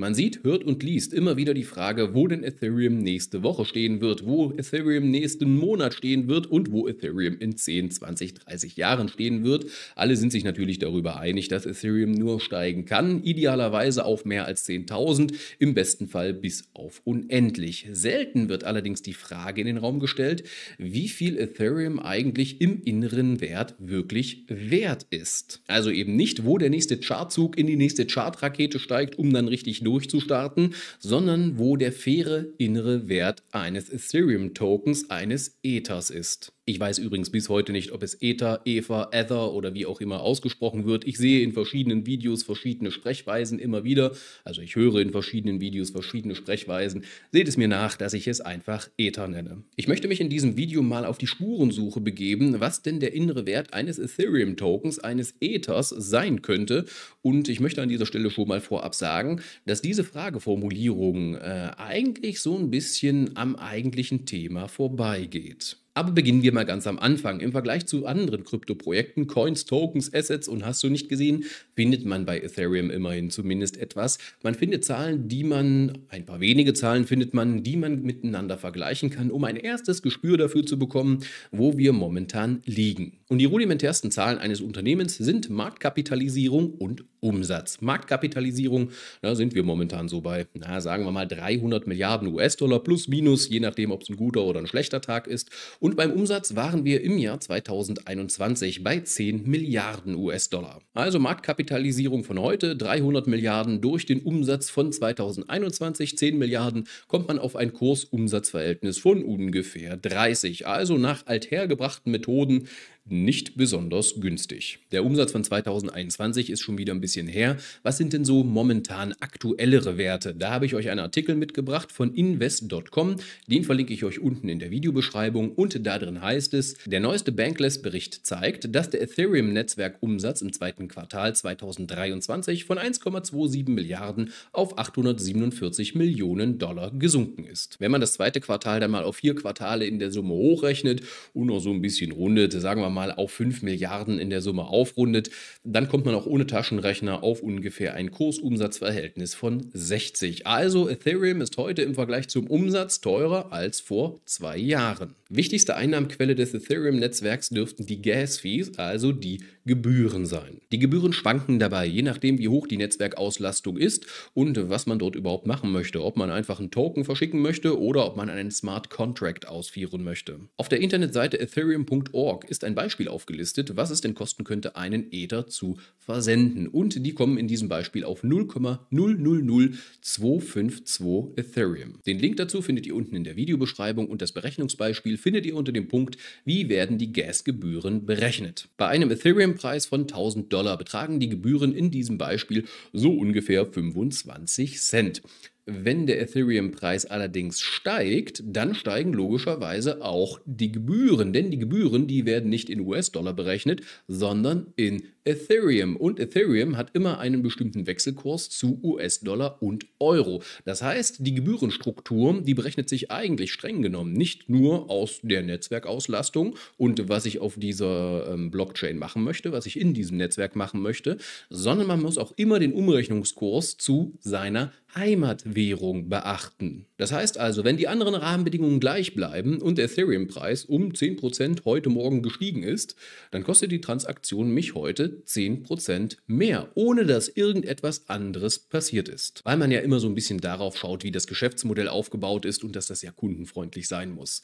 Man sieht, hört und liest immer wieder die Frage, wo denn Ethereum nächste Woche stehen wird, wo Ethereum nächsten Monat stehen wird und wo Ethereum in 10, 20, 30 Jahren stehen wird. Alle sind sich natürlich darüber einig, dass Ethereum nur steigen kann, idealerweise auf mehr als 10.000, im besten Fall bis auf unendlich. Selten wird allerdings die Frage in den Raum gestellt, wie viel Ethereum eigentlich im inneren Wert wirklich wert ist. Also eben nicht, wo der nächste Chartzug in die nächste Chartrakete steigt, um dann richtig durchzustarten, sondern wo der faire innere Wert eines Ethereum-Tokens, eines Ethers ist. Ich weiß übrigens bis heute nicht, ob es Ether, Eva, Ether oder wie auch immer ausgesprochen wird. Ich sehe in verschiedenen Videos verschiedene Sprechweisen immer wieder. Also ich höre in verschiedenen Videos verschiedene Sprechweisen. Seht es mir nach, dass ich es einfach Ether nenne. Ich möchte mich in diesem Video mal auf die Spurensuche begeben, was denn der innere Wert eines Ethereum-Tokens, eines Ethers sein könnte. Und ich möchte an dieser Stelle schon mal vorab sagen, dass diese Frageformulierung äh, eigentlich so ein bisschen am eigentlichen Thema vorbeigeht. Aber beginnen wir mal ganz am Anfang. Im Vergleich zu anderen Kryptoprojekten, Coins, Tokens, Assets und hast du nicht gesehen, findet man bei Ethereum immerhin zumindest etwas. Man findet Zahlen, die man, ein paar wenige Zahlen findet man, die man miteinander vergleichen kann, um ein erstes Gespür dafür zu bekommen, wo wir momentan liegen. Und die rudimentärsten Zahlen eines Unternehmens sind Marktkapitalisierung und Umsatz. Marktkapitalisierung, da sind wir momentan so bei, na, sagen wir mal 300 Milliarden US-Dollar plus minus, je nachdem, ob es ein guter oder ein schlechter Tag ist. Und beim Umsatz waren wir im Jahr 2021 bei 10 Milliarden US-Dollar. Also Marktkapitalisierung von heute, 300 Milliarden durch den Umsatz von 2021, 10 Milliarden, kommt man auf ein Kursumsatzverhältnis von ungefähr 30. Also nach althergebrachten Methoden nicht besonders günstig. Der Umsatz von 2021 ist schon wieder ein bisschen her. Was sind denn so momentan aktuellere Werte? Da habe ich euch einen Artikel mitgebracht von invest.com. Den verlinke ich euch unten in der Videobeschreibung und da drin heißt es, der neueste Bankless-Bericht zeigt, dass der Ethereum-Netzwerkumsatz im zweiten Quartal 2023 von 1,27 Milliarden auf 847 Millionen Dollar gesunken ist. Wenn man das zweite Quartal dann mal auf vier Quartale in der Summe hochrechnet und noch so ein bisschen rundet, sagen wir mal mal auf 5 Milliarden in der Summe aufrundet, dann kommt man auch ohne Taschenrechner auf ungefähr ein Kursumsatzverhältnis von 60. Also Ethereum ist heute im Vergleich zum Umsatz teurer als vor zwei Jahren. Wichtigste Einnahmenquelle des Ethereum-Netzwerks dürften die Gas-Fees, also die Gebühren sein. Die Gebühren schwanken dabei, je nachdem wie hoch die Netzwerkauslastung ist und was man dort überhaupt machen möchte, ob man einfach einen Token verschicken möchte oder ob man einen Smart Contract ausführen möchte. Auf der Internetseite ethereum.org ist ein Beispiel aufgelistet, was es denn kosten könnte, einen Ether zu versenden. Und die kommen in diesem Beispiel auf 0,000252 Ethereum. Den Link dazu findet ihr unten in der Videobeschreibung und das Berechnungsbeispiel findet ihr unter dem Punkt, wie werden die Gasgebühren berechnet. Bei einem Ethereum-Preis von 1000 Dollar betragen die Gebühren in diesem Beispiel so ungefähr 25 Cent. Wenn der Ethereum-Preis allerdings steigt, dann steigen logischerweise auch die Gebühren, denn die Gebühren, die werden nicht in US-Dollar berechnet, sondern in Ethereum. Und Ethereum hat immer einen bestimmten Wechselkurs zu US-Dollar und Euro. Das heißt, die Gebührenstruktur, die berechnet sich eigentlich streng genommen nicht nur aus der Netzwerkauslastung und was ich auf dieser ähm, Blockchain machen möchte, was ich in diesem Netzwerk machen möchte, sondern man muss auch immer den Umrechnungskurs zu seiner Heimatwährung beachten. Das heißt also, wenn die anderen Rahmenbedingungen gleich bleiben und der Ethereum-Preis um 10% heute Morgen gestiegen ist, dann kostet die Transaktion mich heute 10% mehr, ohne dass irgendetwas anderes passiert ist. Weil man ja immer so ein bisschen darauf schaut, wie das Geschäftsmodell aufgebaut ist und dass das ja kundenfreundlich sein muss.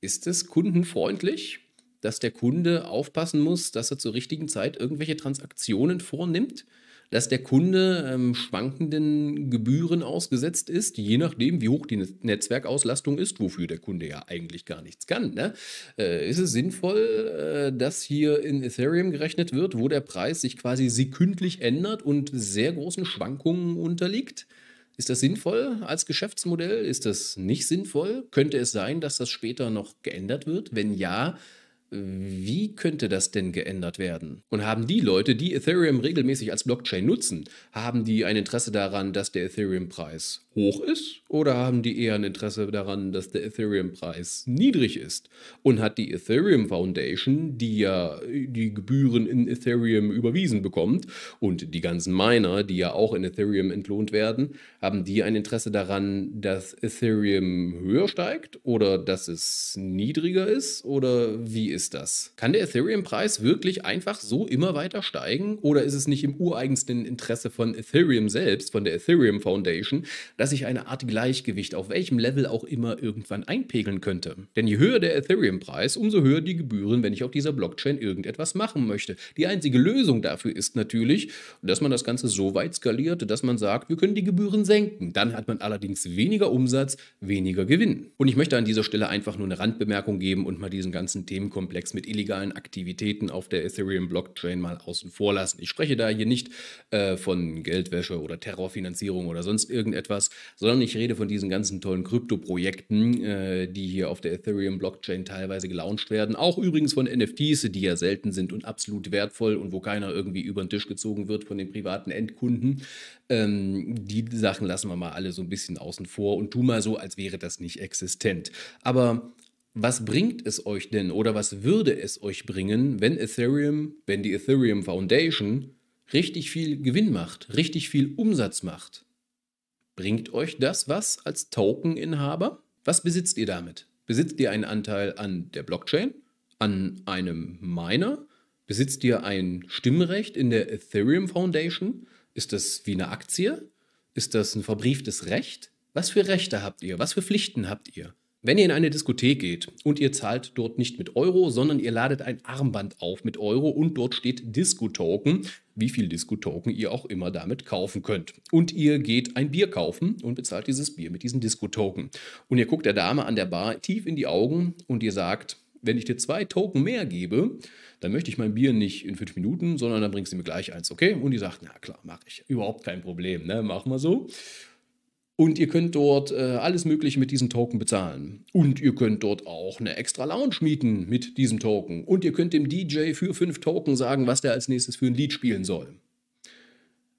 Ist es kundenfreundlich? dass der Kunde aufpassen muss, dass er zur richtigen Zeit irgendwelche Transaktionen vornimmt? dass der Kunde ähm, schwankenden Gebühren ausgesetzt ist, je nachdem, wie hoch die Netzwerkauslastung ist, wofür der Kunde ja eigentlich gar nichts kann. Ne? Äh, ist es sinnvoll, äh, dass hier in Ethereum gerechnet wird, wo der Preis sich quasi sekündlich ändert und sehr großen Schwankungen unterliegt? Ist das sinnvoll als Geschäftsmodell? Ist das nicht sinnvoll? Könnte es sein, dass das später noch geändert wird? Wenn ja, wie könnte das denn geändert werden? Und haben die Leute, die Ethereum regelmäßig als Blockchain nutzen, haben die ein Interesse daran, dass der Ethereum-Preis hoch ist? Oder haben die eher ein Interesse daran, dass der Ethereum-Preis niedrig ist? Und hat die Ethereum Foundation, die ja äh, die Gebühren in Ethereum überwiesen bekommt und die ganzen Miner, die ja auch in Ethereum entlohnt werden, haben die ein Interesse daran, dass Ethereum höher steigt oder dass es niedriger ist? Oder wie ist ist das? Kann der Ethereum-Preis wirklich einfach so immer weiter steigen? Oder ist es nicht im ureigensten Interesse von Ethereum selbst, von der Ethereum Foundation, dass sich eine Art Gleichgewicht auf welchem Level auch immer irgendwann einpegeln könnte? Denn je höher der Ethereum-Preis, umso höher die Gebühren, wenn ich auf dieser Blockchain irgendetwas machen möchte. Die einzige Lösung dafür ist natürlich, dass man das Ganze so weit skaliert, dass man sagt, wir können die Gebühren senken. Dann hat man allerdings weniger Umsatz, weniger Gewinn. Und ich möchte an dieser Stelle einfach nur eine Randbemerkung geben und mal diesen ganzen Themenkomplex komplex mit illegalen Aktivitäten auf der Ethereum-Blockchain mal außen vor lassen. Ich spreche da hier nicht äh, von Geldwäsche oder Terrorfinanzierung oder sonst irgendetwas, sondern ich rede von diesen ganzen tollen Krypto-Projekten, äh, die hier auf der Ethereum-Blockchain teilweise gelauncht werden. Auch übrigens von NFTs, die ja selten sind und absolut wertvoll und wo keiner irgendwie über den Tisch gezogen wird von den privaten Endkunden. Ähm, die Sachen lassen wir mal alle so ein bisschen außen vor und tu mal so, als wäre das nicht existent. Aber was bringt es euch denn oder was würde es euch bringen, wenn Ethereum, wenn die Ethereum Foundation richtig viel Gewinn macht, richtig viel Umsatz macht? Bringt euch das was als Tokeninhaber? Was besitzt ihr damit? Besitzt ihr einen Anteil an der Blockchain, an einem Miner? Besitzt ihr ein Stimmrecht in der Ethereum Foundation? Ist das wie eine Aktie? Ist das ein verbrieftes Recht? Was für Rechte habt ihr? Was für Pflichten habt ihr? Wenn ihr in eine Diskothek geht und ihr zahlt dort nicht mit Euro, sondern ihr ladet ein Armband auf mit Euro und dort steht Disco-Token, wie viel Disco-Token ihr auch immer damit kaufen könnt. Und ihr geht ein Bier kaufen und bezahlt dieses Bier mit diesen Disco-Token. Und ihr guckt der Dame an der Bar tief in die Augen und ihr sagt, wenn ich dir zwei Token mehr gebe, dann möchte ich mein Bier nicht in fünf Minuten, sondern dann bringst du mir gleich eins, okay? Und die sagt, na klar, mach ich. Überhaupt kein Problem, ne? Mach mal so. Und ihr könnt dort äh, alles Mögliche mit diesem Token bezahlen. Und ihr könnt dort auch eine extra Lounge mieten mit diesem Token. Und ihr könnt dem DJ für fünf Token sagen, was der als nächstes für ein Lied spielen soll.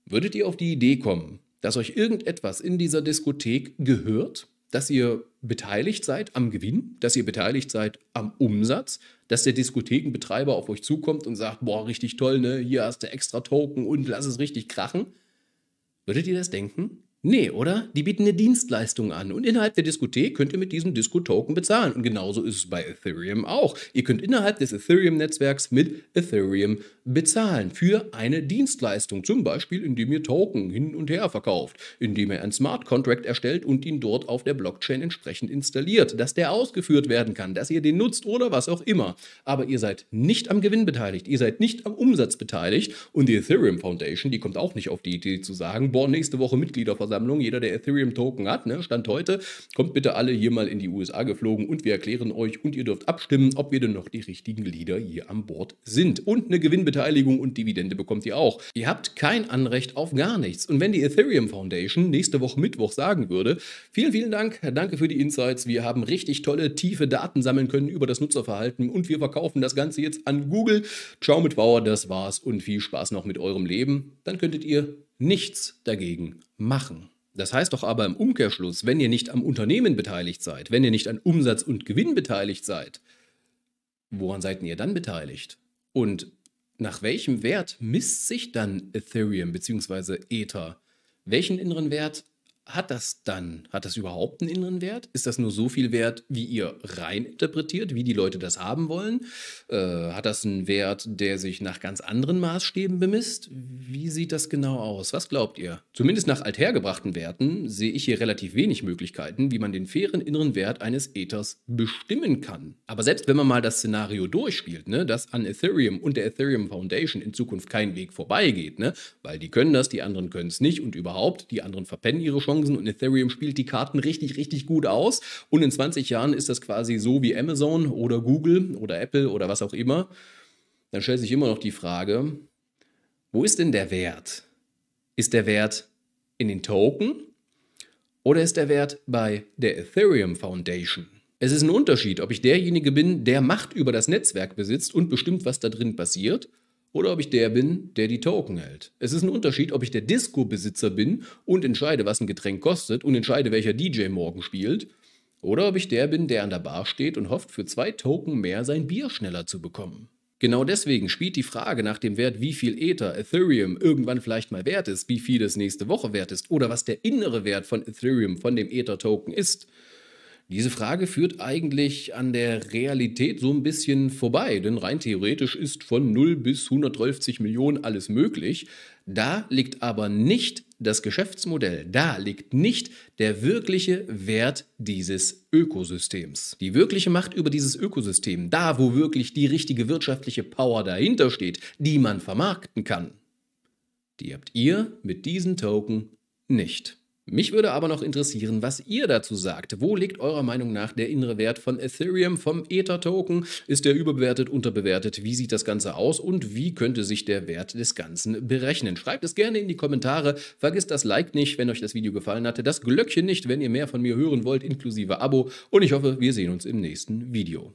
Würdet ihr auf die Idee kommen, dass euch irgendetwas in dieser Diskothek gehört, dass ihr beteiligt seid am Gewinn, dass ihr beteiligt seid am Umsatz, dass der Diskothekenbetreiber auf euch zukommt und sagt, boah, richtig toll, ne? Hier hast du extra Token und lass es richtig krachen. Würdet ihr das denken? Nee, oder? Die bieten eine Dienstleistung an und innerhalb der Diskothek könnt ihr mit diesem Disco-Token bezahlen. Und genauso ist es bei Ethereum auch. Ihr könnt innerhalb des Ethereum-Netzwerks mit Ethereum bezahlen für eine Dienstleistung. Zum Beispiel, indem ihr Token hin und her verkauft, indem ihr einen Smart Contract erstellt und ihn dort auf der Blockchain entsprechend installiert, dass der ausgeführt werden kann, dass ihr den nutzt oder was auch immer. Aber ihr seid nicht am Gewinn beteiligt, ihr seid nicht am Umsatz beteiligt und die Ethereum Foundation, die kommt auch nicht auf die Idee zu sagen, boah, nächste Woche Mitgliederversammlung Versammlung, jeder, der Ethereum-Token hat, ne, Stand heute, kommt bitte alle hier mal in die USA geflogen und wir erklären euch und ihr dürft abstimmen, ob wir denn noch die richtigen Leader hier an Bord sind. Und eine Gewinnbeteiligung und Dividende bekommt ihr auch. Ihr habt kein Anrecht auf gar nichts. Und wenn die Ethereum Foundation nächste Woche Mittwoch sagen würde, vielen, vielen Dank, danke für die Insights, wir haben richtig tolle, tiefe Daten sammeln können über das Nutzerverhalten und wir verkaufen das Ganze jetzt an Google. Ciao mit Bauer, das war's und viel Spaß noch mit eurem Leben. Dann könntet ihr nichts dagegen machen. Das heißt doch aber im Umkehrschluss, wenn ihr nicht am Unternehmen beteiligt seid, wenn ihr nicht an Umsatz und Gewinn beteiligt seid, woran seid ihr dann beteiligt? Und nach welchem Wert misst sich dann Ethereum bzw. Ether? Welchen inneren Wert hat das dann, hat das überhaupt einen inneren Wert? Ist das nur so viel wert, wie ihr rein interpretiert, wie die Leute das haben wollen? Äh, hat das einen Wert, der sich nach ganz anderen Maßstäben bemisst? Wie sieht das genau aus? Was glaubt ihr? Zumindest nach althergebrachten Werten sehe ich hier relativ wenig Möglichkeiten, wie man den fairen inneren Wert eines Ethers bestimmen kann. Aber selbst wenn man mal das Szenario durchspielt, ne, dass an Ethereum und der Ethereum Foundation in Zukunft kein Weg vorbeigeht, ne, weil die können das, die anderen können es nicht und überhaupt, die anderen verpennen ihre Chancen Chancen und Ethereum spielt die Karten richtig, richtig gut aus. Und in 20 Jahren ist das quasi so wie Amazon oder Google oder Apple oder was auch immer. Dann stellt sich immer noch die Frage, wo ist denn der Wert? Ist der Wert in den Token oder ist der Wert bei der Ethereum Foundation? Es ist ein Unterschied, ob ich derjenige bin, der Macht über das Netzwerk besitzt und bestimmt, was da drin passiert, oder ob ich der bin, der die Token hält. Es ist ein Unterschied, ob ich der Disco-Besitzer bin und entscheide, was ein Getränk kostet und entscheide, welcher DJ morgen spielt, oder ob ich der bin, der an der Bar steht und hofft, für zwei Token mehr sein Bier schneller zu bekommen. Genau deswegen spielt die Frage nach dem Wert, wie viel Ether Ethereum irgendwann vielleicht mal wert ist, wie viel es nächste Woche wert ist oder was der innere Wert von Ethereum, von dem Ether-Token ist, diese Frage führt eigentlich an der Realität so ein bisschen vorbei, denn rein theoretisch ist von 0 bis 130 Millionen alles möglich. Da liegt aber nicht das Geschäftsmodell, da liegt nicht der wirkliche Wert dieses Ökosystems. Die wirkliche Macht über dieses Ökosystem, da wo wirklich die richtige wirtschaftliche Power dahinter steht, die man vermarkten kann, die habt ihr mit diesen Token nicht. Mich würde aber noch interessieren, was ihr dazu sagt. Wo liegt eurer Meinung nach der innere Wert von Ethereum, vom Ether-Token? Ist der überbewertet, unterbewertet? Wie sieht das Ganze aus und wie könnte sich der Wert des Ganzen berechnen? Schreibt es gerne in die Kommentare. Vergisst das Like nicht, wenn euch das Video gefallen hatte, das Glöckchen nicht, wenn ihr mehr von mir hören wollt, inklusive Abo. Und ich hoffe, wir sehen uns im nächsten Video.